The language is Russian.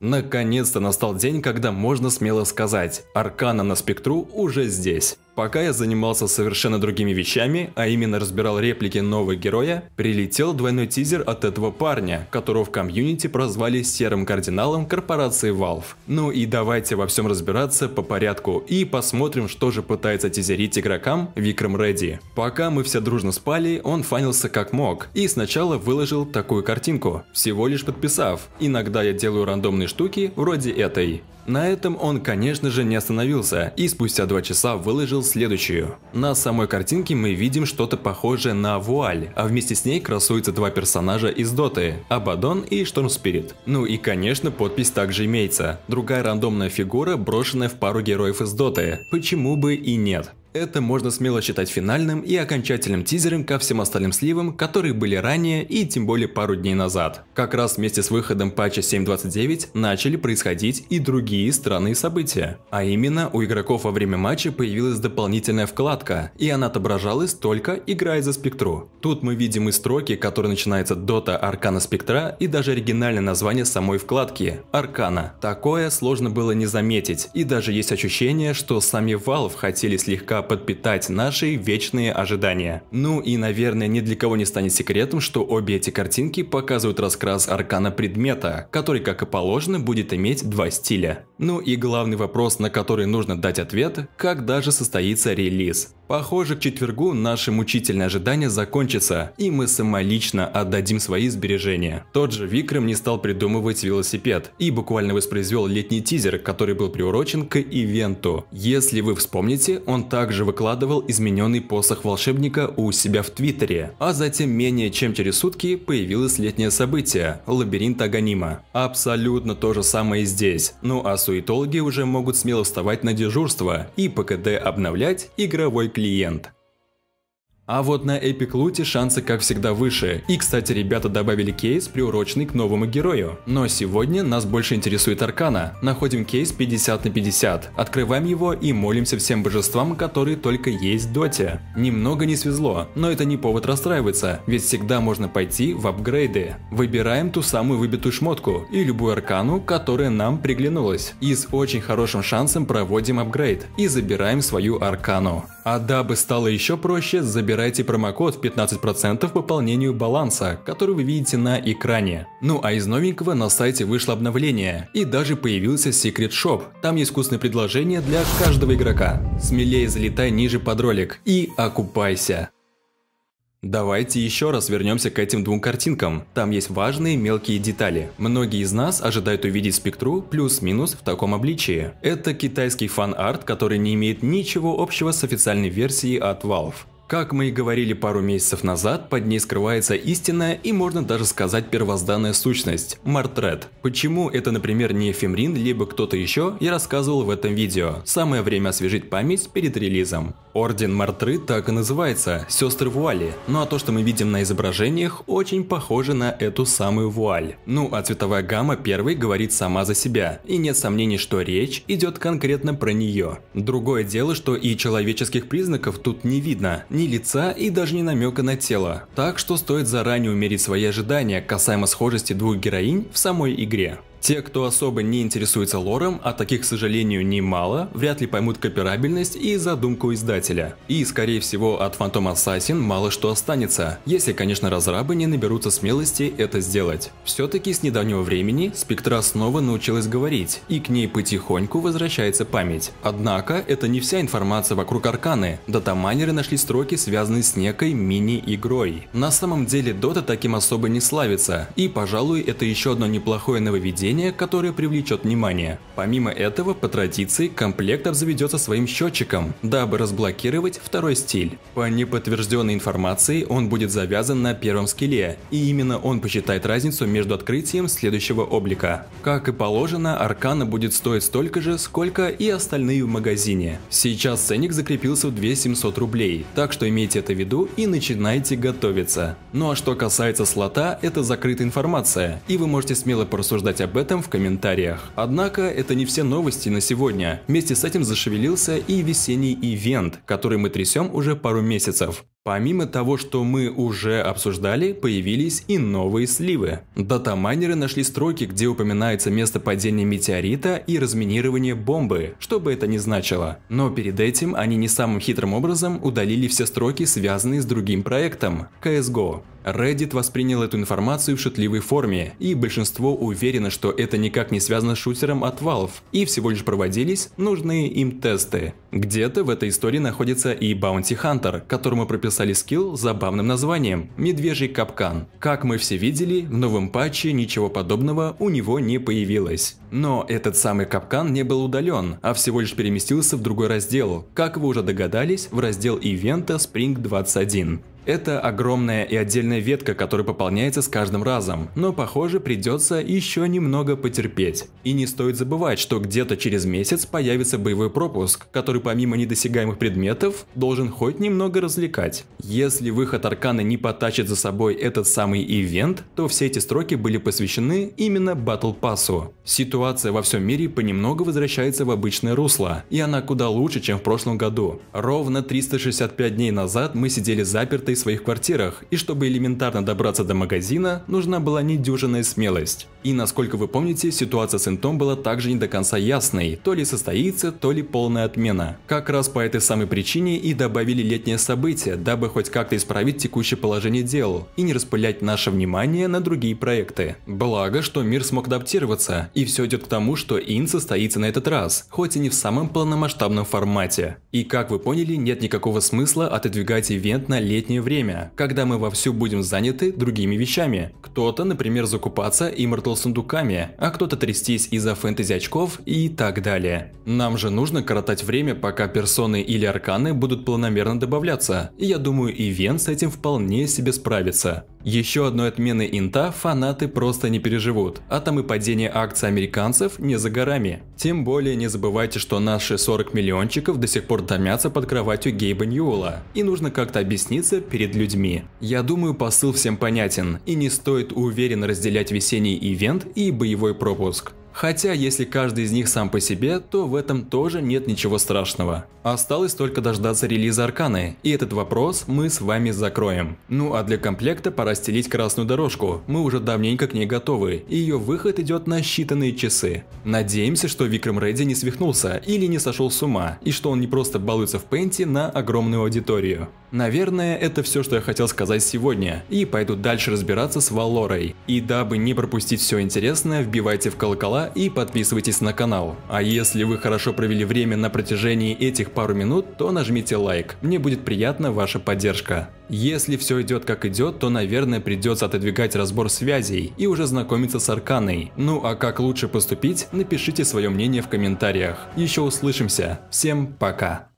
Наконец-то настал день, когда можно смело сказать, Аркана на спектру уже здесь. Пока я занимался совершенно другими вещами, а именно разбирал реплики нового героя, прилетел двойной тизер от этого парня, которого в комьюнити прозвали серым кардиналом корпорации Valve. Ну и давайте во всем разбираться по порядку и посмотрим, что же пытается тизерить игрокам Викрам Редди. Пока мы все дружно спали, он фанился как мог и сначала выложил такую картинку, всего лишь подписав «Иногда я делаю рандомные штуки вроде этой». На этом он, конечно же, не остановился и спустя два часа выложил увидел следующую. На самой картинке мы видим что-то похожее на вуаль, а вместе с ней красуются два персонажа из Доты – Абадон и Штормспирит. Ну и конечно подпись также имеется. Другая рандомная фигура, брошенная в пару героев из Доты. Почему бы и нет? Это можно смело считать финальным и окончательным тизером ко всем остальным сливам, которые были ранее и тем более пару дней назад. Как раз вместе с выходом патча 7.29 начали происходить и другие странные события. А именно, у игроков во время матча появилась дополнительная вкладка, и она отображалась только играя за спектру. Тут мы видим и строки, которые начинаются Dota Аркана Спектра, и даже оригинальное название самой вкладки – Аркана. Такое сложно было не заметить, и даже есть ощущение, что сами Valve хотели слегка подпитать наши вечные ожидания. Ну и, наверное, ни для кого не станет секретом, что обе эти картинки показывают раскрас аркана предмета, который, как и положено, будет иметь два стиля. Ну и главный вопрос, на который нужно дать ответ, когда же состоится релиз. Похоже, к четвергу наши мучительные ожидания закончатся, и мы самолично отдадим свои сбережения. Тот же Викрам не стал придумывать велосипед и буквально воспроизвел летний тизер, который был приурочен к ивенту. Если вы вспомните, он также выкладывал измененный посох волшебника у себя в Твиттере. А затем менее чем через сутки появилось летнее событие – лабиринт Аганима. Абсолютно то же самое и здесь. Ну а суетологи уже могут смело вставать на дежурство и ПКД обновлять игровой клиент. А вот на Epic Loot шансы, как всегда, выше. И, кстати, ребята добавили кейс, приуроченный к новому герою. Но сегодня нас больше интересует Аркана. Находим кейс 50 на 50, открываем его и молимся всем божествам, которые только есть в доте. Немного не свезло, но это не повод расстраиваться, ведь всегда можно пойти в апгрейды. Выбираем ту самую выбитую шмотку и любую аркану, которая нам приглянулась. И с очень хорошим шансом проводим апгрейд и забираем свою аркану. А дабы стало еще проще, забирайте промокод 15% пополнению баланса, который вы видите на экране. Ну а из новенького на сайте вышло обновление, и даже появился секрет шоп. Там есть вкусные предложения для каждого игрока. Смелее залетай ниже под ролик и окупайся. Давайте еще раз вернемся к этим двум картинкам. Там есть важные мелкие детали. Многие из нас ожидают увидеть спектру плюс-минус в таком обличии. Это китайский фан-арт, который не имеет ничего общего с официальной версией от Valve. Как мы и говорили пару месяцев назад, под ней скрывается истинная и можно даже сказать первозданная сущность – Мартред. Почему это, например, не Эфемрин либо кто-то еще, я рассказывал в этом видео. Самое время освежить память перед релизом. Орден Мартры так и называется – сестры вуали, ну а то, что мы видим на изображениях, очень похоже на эту самую вуаль. Ну а цветовая гамма первой говорит сама за себя, и нет сомнений, что речь идет конкретно про нее. Другое дело, что и человеческих признаков тут не видно, ни лица и даже ни намека на тело, так что стоит заранее умерить свои ожидания касаемо схожести двух героинь в самой игре. Те, кто особо не интересуется лором, а таких, к сожалению, немало, вряд ли поймут копирабельность и задумку издателя. И, скорее всего, от Phantom Assassin мало что останется, если, конечно, разрабы не наберутся смелости это сделать. Все-таки с недавнего времени Спектра снова научилась говорить, и к ней потихоньку возвращается память. Однако, это не вся информация вокруг Арканы. Датамайнеры нашли строки, связанные с некой мини-игрой. На самом деле, Дота таким особо не славится, и, пожалуй, это еще одно неплохое нововведение, объявление, которое привлечет внимание. Помимо этого, по традиции, комплект обзаведется своим счетчиком, дабы разблокировать второй стиль. По неподтвержденной информации, он будет завязан на первом скилле, и именно он посчитает разницу между открытием следующего облика. Как и положено, аркана будет стоить столько же, сколько и остальные в магазине. Сейчас ценник закрепился в 2700 рублей, так что имейте это в виду и начинайте готовиться. Ну а что касается слота, это закрытая информация, и вы можете смело порассуждать об этом этом в комментариях. Однако это не все новости на сегодня. Вместе с этим зашевелился и весенний ивент, который мы трясем уже пару месяцев. Помимо того, что мы уже обсуждали, появились и новые сливы. Датамайнеры нашли строки, где упоминается место падения метеорита и разминирование бомбы, что бы это ни значило. Но перед этим они не самым хитрым образом удалили все строки, связанные с другим проектом – CSGO. Reddit воспринял эту информацию в шутливой форме, и большинство уверено, что это никак не связано с шутером от Valve, и всего лишь проводились нужные им тесты. Где-то в этой истории находится и Bounty Hunter, которому прописали написали скилл с забавным названием «Медвежий капкан». Как мы все видели, в новом патче ничего подобного у него не появилось. Но этот самый капкан не был удален, а всего лишь переместился в другой раздел, как вы уже догадались, в раздел ивента Spring 21. Это огромная и отдельная ветка, которая пополняется с каждым разом, но похоже придется еще немного потерпеть. И не стоит забывать, что где-то через месяц появится боевой пропуск, который помимо недосягаемых предметов должен хоть немного развлекать. Если выход Аркана не потащит за собой этот самый ивент, то все эти строки были посвящены именно Battle Pass. Ситуация во всем мире понемногу возвращается в обычное русло, и она куда лучше, чем в прошлом году. Ровно 365 дней назад мы сидели заперты заперты в своих квартирах, и чтобы элементарно добраться до магазина, нужна была недюжинная смелость. И насколько вы помните, ситуация с Интом была также не до конца ясной, то ли состоится, то ли полная отмена. Как раз по этой самой причине и добавили летнее событие, дабы хоть как-то исправить текущее положение дел и не распылять наше внимание на другие проекты. Благо, что мир смог адаптироваться, и все идет к тому, что Ин состоится на этот раз, хоть и не в самом полномасштабном формате. И как вы поняли, нет никакого смысла отодвигать ивент на летнее свободное время, когда мы вовсю будем заняты другими вещами. Кто-то, например, закупаться иммортал сундуками, а кто-то трястись из-за фэнтези очков и так далее. Нам же нужно коротать время, пока персоны или арканы будут планомерно добавляться. И я думаю, и с этим вполне себе справится. Еще одной отмены инта фанаты просто не переживут, а там и падение акций американцев не за горами. Тем более не забывайте, что наши 40 миллиончиков до сих пор томятся под кроватью Гейба Ньюэлла, и нужно как-то объясниться перед людьми. Я думаю, посыл всем понятен, и не стоит уверенно разделять весенний ивент и боевой пропуск. Хотя, если каждый из них сам по себе, то в этом тоже нет ничего страшного. Осталось только дождаться релиза Арканы, и этот вопрос мы с вами закроем. Ну а для комплекта пора стелить красную дорожку, мы уже давненько к ней готовы, и ее выход идет на считанные часы. Надеемся, что Викрам Редди не свихнулся или не сошел с ума, и что он не просто балуется в пенте на огромную аудиторию. Наверное, это все, что я хотел сказать сегодня, и пойду дальше разбираться с Валорой. И дабы не пропустить все интересное, вбивайте в колокола и подписывайтесь на канал. А если вы хорошо провели время на протяжении этих пару минут, то нажмите лайк, мне будет приятна ваша поддержка. Если все идет как идет, то наверное придется отодвигать разбор связей и уже знакомиться с Арканой. Ну а как лучше поступить, напишите свое мнение в комментариях. Еще услышимся. Всем пока.